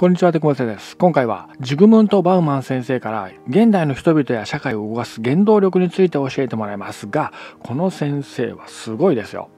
こんにちは、テクモです。今回は、ジグムント・バウマン先生から、現代の人々や社会を動かす原動力について教えてもらいますが、この先生はすごいですよ。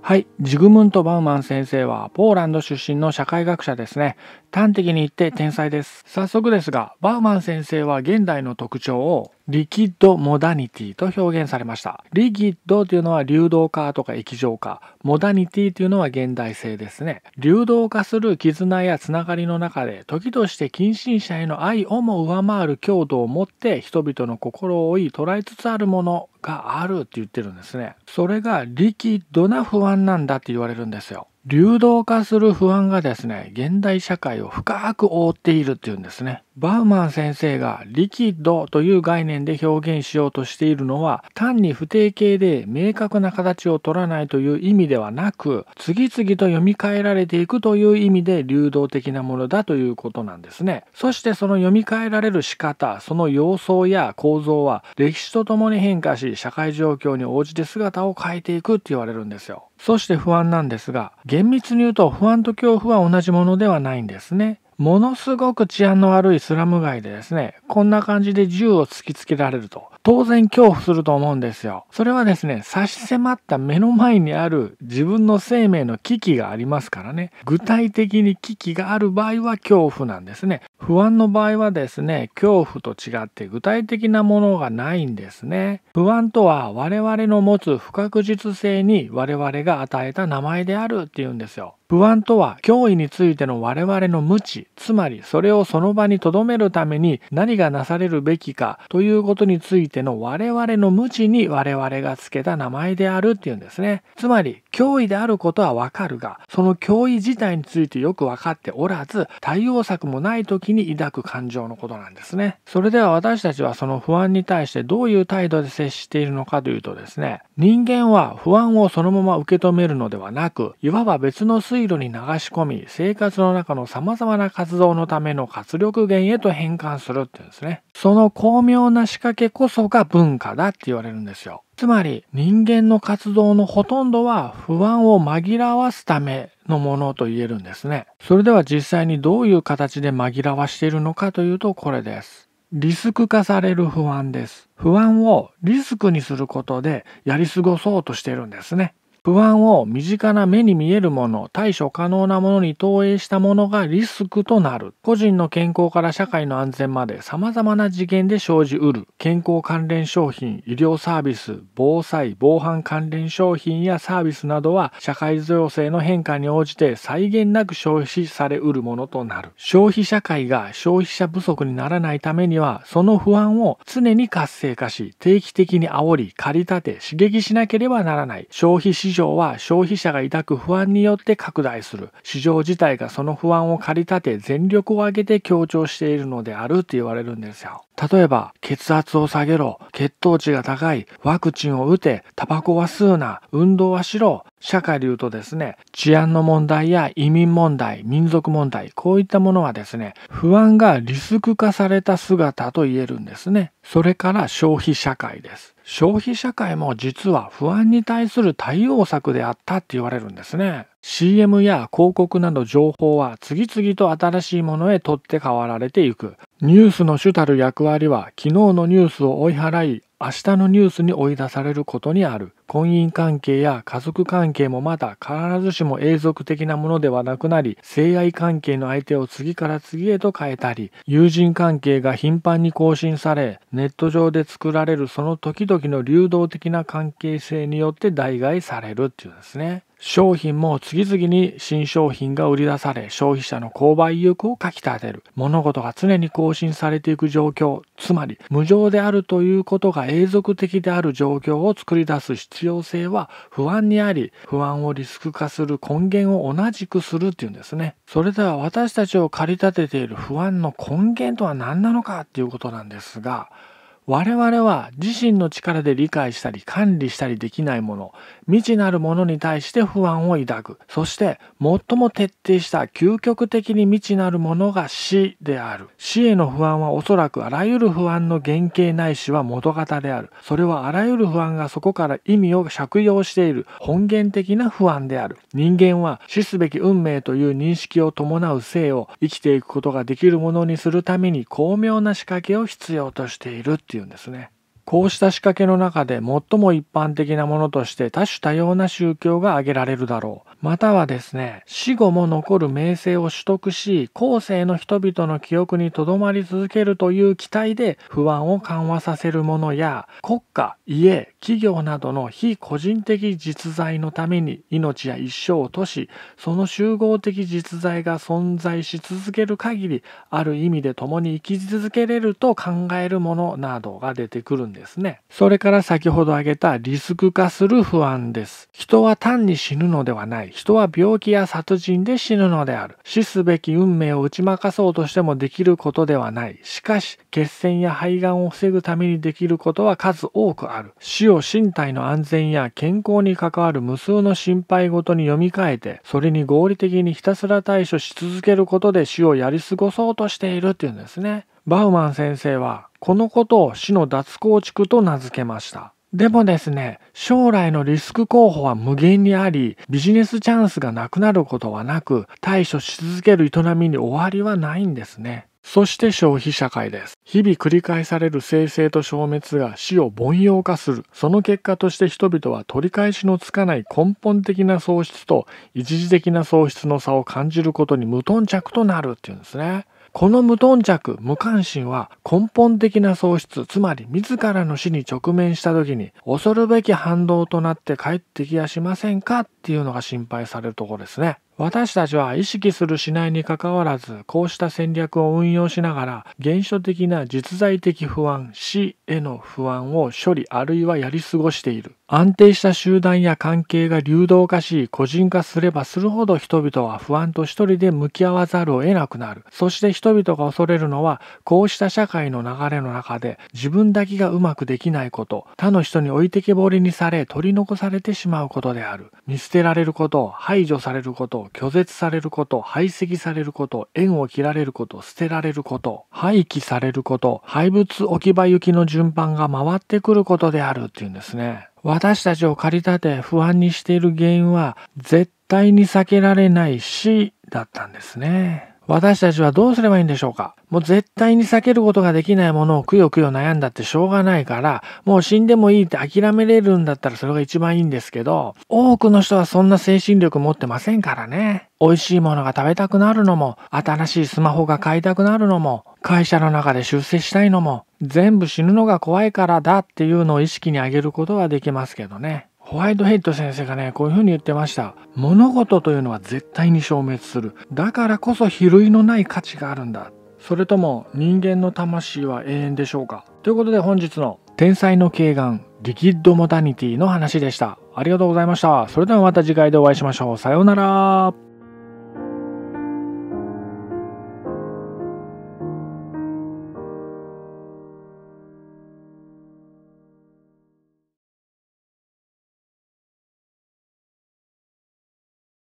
はい。ジグムント・バウマン先生は、ポーランド出身の社会学者ですね。端的に言って天才です。早速ですが、バウマン先生は現代の特徴をリキッドモダニティと表現されました。リキッドというのは流動化とか液状化、モダニティというのは現代性ですね。流動化する絆やつながりの中で、時として近親者への愛をも上回る強度を持って人々の心を追い捉えつつあるものがあるって言ってるんですね。それがリキッドな不安なんだって言われるんですよ。流動化する不安がですね、現代社会を深く覆っているっていうんですね。バウマン先生がリキッドという概念で表現しようとしているのは単に不定形で明確な形を取らないという意味ではなく次々と読み替えられていくという意味で流動的なものだということなんですねそしてその読み替えられる仕方その様相や構造は歴史とともに変化し社会状況に応じて姿を変えていくって言われるんですよそして不安なんですが厳密に言うと不安と恐怖は同じものではないんですねものすごく治安の悪いスラム街でですね、こんな感じで銃を突きつけられると、当然恐怖すると思うんですよ。それはですね、差し迫った目の前にある自分の生命の危機がありますからね、具体的に危機がある場合は恐怖なんですね。不安の場合はですね、恐怖と違って具体的なものがないんですね。不安とは我々の持つ不確実性に我々が与えた名前であるっていうんですよ。不安とは脅威についての我々の無知つまりそれをその場に留めるために何がなされるべきかということについての我々の無知に我々がつけた名前であるっていうんですねつまり脅威であることはわかるがその脅威自体についてよく分かっておらず対応策もない時に抱く感情のことなんですねそれでは私たちはその不安に対してどういう態度で接しているのかというとですね人間は不安をそのまま受け止めるのではなくいわば別の水水路に流し込み、生活の中の様々な活動のための活力源へと変換するっていうんですね。その巧妙な仕掛けこそが文化だって言われるんですよ。つまり人間の活動のほとんどは不安を紛らわすためのものと言えるんですね。それでは実際にどういう形で紛らわしているのかというとこれです。リスク化される不安です。不安をリスクにすることでやり過ごそうとしているんですね。不安を身近な目に見えるもの、対処可能なものに投影したものがリスクとなる。個人の健康から社会の安全まで様々な次元で生じうる。健康関連商品、医療サービス、防災、防犯関連商品やサービスなどは社会情勢の変化に応じて際限なく消費されうるものとなる。消費社会が消費者不足にならないためには、その不安を常に活性化し、定期的に煽り、駆り立て、刺激しなければならない。消費市場は消費者が抱く不安によって拡大する。市場自体がその不安を駆り立て全力を挙げて強調しているのであるって言われるんですよ。例えば、血圧を下げろ、血糖値が高い、ワクチンを打て、タバコは吸うな、運動はしろ、社会で言うとですね、治安の問題や移民問題、民族問題、こういったものはですね、不安がリスク化された姿と言えるんですね。それから消費社会です。消費社会も実は不安に対する対応策であったって言われるんですね。CM や広告など情報は次々と新しいものへ取って代わられていく。ニュースの主たる役割は昨日のニュースを追い払い、明日のニュースに追い出されることにある。婚姻関係や家族関係もまた必ずしも永続的なものではなくなり、性愛関係の相手を次から次へと変えたり、友人関係が頻繁に更新され、ネット上で作られるその時々の流動的な関係性によって代替されるっていうですね。商品も次々に新商品が売り出され消費者の購買意欲をかきたてる物事が常に更新されていく状況つまり無常であるということが永続的である状況を作り出す必要性は不安にあり不安をリスク化する根源を同じくするっていうんですねそれでは私たちを駆り立てている不安の根源とは何なのかっていうことなんですが我々は自身の力で理解したり管理したりできないもの、未知なるものに対して不安を抱く。そして最も徹底した究極的に未知なるものが死である。死への不安はおそらくあらゆる不安の原型ないしは元型である。それはあらゆる不安がそこから意味を借用している本源的な不安である。人間は死すべき運命という認識を伴う生を生きていくことができるものにするために巧妙な仕掛けを必要としているってっていうんですね。こうした仕掛けの中で最も一般的なものとして多種多様な宗教が挙げられるだろう。またはですね、死後も残る名声を取得し、後世の人々の記憶に留まり続けるという期待で不安を緩和させるものや、国家、家、企業などの非個人的実在のために命や一生をとし、その集合的実在が存在し続ける限り、ある意味で共に生き続けれると考えるものなどが出てくるんです。ですね。それから先ほど挙げたリスク化する不安です。人は単に死ぬのではない。人は病気や殺人で死ぬのである。死すべき運命を打ち負かそうとしてもできることではない。しかし、血栓や肺がんを防ぐためにできることは数多くある。死を身体の安全や健康に関わる無数の心配事に読み替えて、それに合理的にひたすら対処し続けることで死をやり過ごそうとしているっていうんですね。バウマン先生はこのことを市の脱構築と名付けました。でもですね、将来のリスク候補は無限にあり、ビジネスチャンスがなくなることはなく、対処し続ける営みに終わりはないんですね。そして消費社会です。日々繰り返される生成と消滅が死を凡庸化する。その結果として人々は取り返しのつかない根本的な喪失と一時的な喪失の差を感じることに無頓着となるっていうんですね。この無頓着、無関心は根本的な喪失、つまり自らの死に直面した時に恐るべき反動となって帰ってきやしませんかっていうのが心配されるところですね。私たちは意識するしないにかかわらず、こうした戦略を運用しながら、現象的な実在的不安、死への不安を処理あるいはやり過ごしている。安定した集団や関係が流動化し、個人化すればするほど人々は不安と一人で向き合わざるを得なくなる。そして人々が恐れるのは、こうした社会の流れの中で、自分だけがうまくできないこと、他の人に置いてけぼりにされ、取り残されてしまうことである。見捨てられること、排除されること、拒絶されること排斥されること縁を切られること捨てられること廃棄されること廃物置き場行きの順番が回ってくることであるっていうんですね私たちを駆り立て不安にしている原因は絶対に避けられない死だったんですね。私たちはどうすればいいんでしょうかもう絶対に避けることができないものをくよくよ悩んだってしょうがないから、もう死んでもいいって諦めれるんだったらそれが一番いいんですけど、多くの人はそんな精神力持ってませんからね。美味しいものが食べたくなるのも、新しいスマホが買いたくなるのも、会社の中で出世したいのも、全部死ぬのが怖いからだっていうのを意識に上げることはできますけどね。ホワイトヘッド先生がね、こういうふうに言ってました。物事というのは絶対に消滅する。だからこそ比類のない価値があるんだ。それとも人間の魂は永遠でしょうかということで本日の天才の軽眼リキッドモダニティの話でした。ありがとうございました。それではまた次回でお会いしましょう。さようなら。